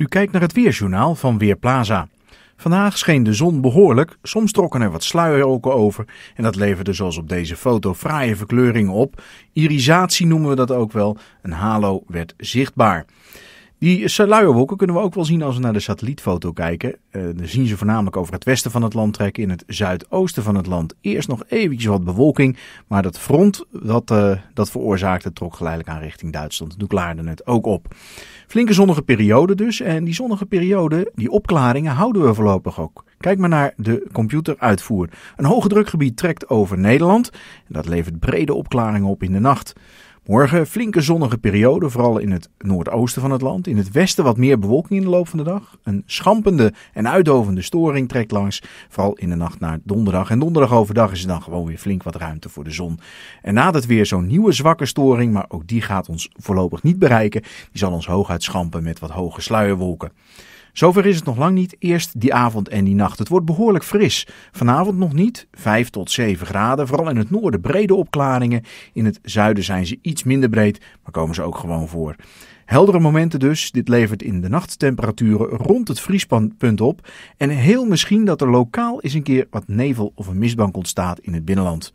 U kijkt naar het Weerjournaal van Weerplaza. Vandaag scheen de zon behoorlijk, soms trokken er wat sluierolken over en dat leverde zoals op deze foto fraaie verkleuringen op. Irisatie noemen we dat ook wel, een halo werd zichtbaar. Die sluierwolken kunnen we ook wel zien als we naar de satellietfoto kijken. Eh, dan zien ze voornamelijk over het westen van het land trekken. In het zuidoosten van het land eerst nog eventjes wat bewolking. Maar dat front dat, eh, dat veroorzaakte trok geleidelijk aan richting Duitsland. Toen klaarde het ook op. Flinke zonnige periode dus. En die zonnige periode, die opklaringen, houden we voorlopig ook. Kijk maar naar de computeruitvoer. Een hoge drukgebied trekt over Nederland. En dat levert brede opklaringen op in de nacht. Morgen flinke zonnige periode, vooral in het noordoosten van het land. In het westen wat meer bewolking in de loop van de dag. Een schampende en uitdovende storing trekt langs, vooral in de nacht naar donderdag. En donderdag overdag is er dan gewoon weer flink wat ruimte voor de zon. En na dat weer zo'n nieuwe zwakke storing, maar ook die gaat ons voorlopig niet bereiken. Die zal ons hooguit schampen met wat hoge sluierwolken. Zover is het nog lang niet, eerst die avond en die nacht. Het wordt behoorlijk fris. Vanavond nog niet, 5 tot 7 graden. Vooral in het noorden brede opklaringen. In het zuiden zijn ze iets minder breed, maar komen ze ook gewoon voor. Heldere momenten dus. Dit levert in de nachttemperaturen rond het vriespunt op. En heel misschien dat er lokaal eens een keer wat nevel of een mistbank ontstaat in het binnenland.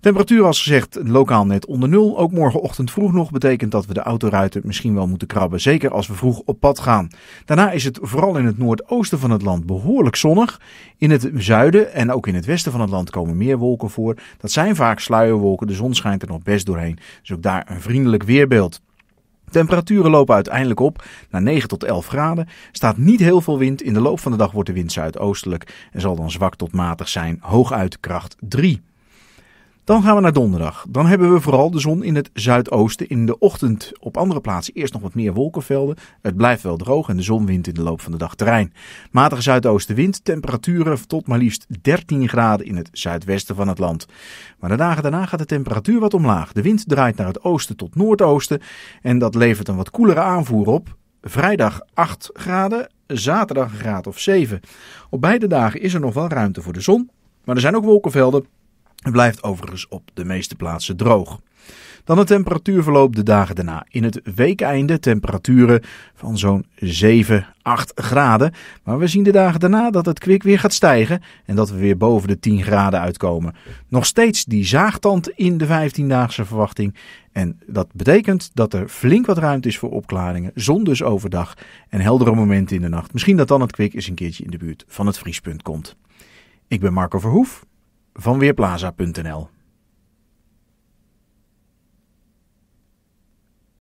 Temperatuur als gezegd lokaal net onder nul. Ook morgenochtend vroeg nog betekent dat we de autoruiten misschien wel moeten krabben. Zeker als we vroeg op pad gaan. Daarna is het vooral in het noordoosten van het land behoorlijk zonnig. In het zuiden en ook in het westen van het land komen meer wolken voor. Dat zijn vaak sluierwolken. De zon schijnt er nog best doorheen. Dus ook daar een vriendelijk weerbeeld. Temperaturen lopen uiteindelijk op naar 9 tot 11 graden. Staat niet heel veel wind. In de loop van de dag wordt de wind zuidoostelijk en zal dan zwak tot matig zijn, hooguit kracht 3. Dan gaan we naar donderdag. Dan hebben we vooral de zon in het zuidoosten in de ochtend. Op andere plaatsen eerst nog wat meer wolkenvelden. Het blijft wel droog en de zon wint in de loop van de dag terrein. Matige zuidoostenwind, temperaturen tot maar liefst 13 graden in het zuidwesten van het land. Maar de dagen daarna gaat de temperatuur wat omlaag. De wind draait naar het oosten tot noordoosten en dat levert een wat koelere aanvoer op. Vrijdag 8 graden, zaterdag een graad of 7. Op beide dagen is er nog wel ruimte voor de zon, maar er zijn ook wolkenvelden het blijft overigens op de meeste plaatsen droog. Dan het temperatuurverloop de dagen daarna. In het weekeinde temperaturen van zo'n 7, 8 graden. Maar we zien de dagen daarna dat het kwik weer gaat stijgen en dat we weer boven de 10 graden uitkomen. Nog steeds die zaagtand in de 15-daagse verwachting. En dat betekent dat er flink wat ruimte is voor opklaringen. Zon dus overdag en heldere momenten in de nacht. Misschien dat dan het kwik eens een keertje in de buurt van het vriespunt komt. Ik ben Marco Verhoef van Weerplaza.nl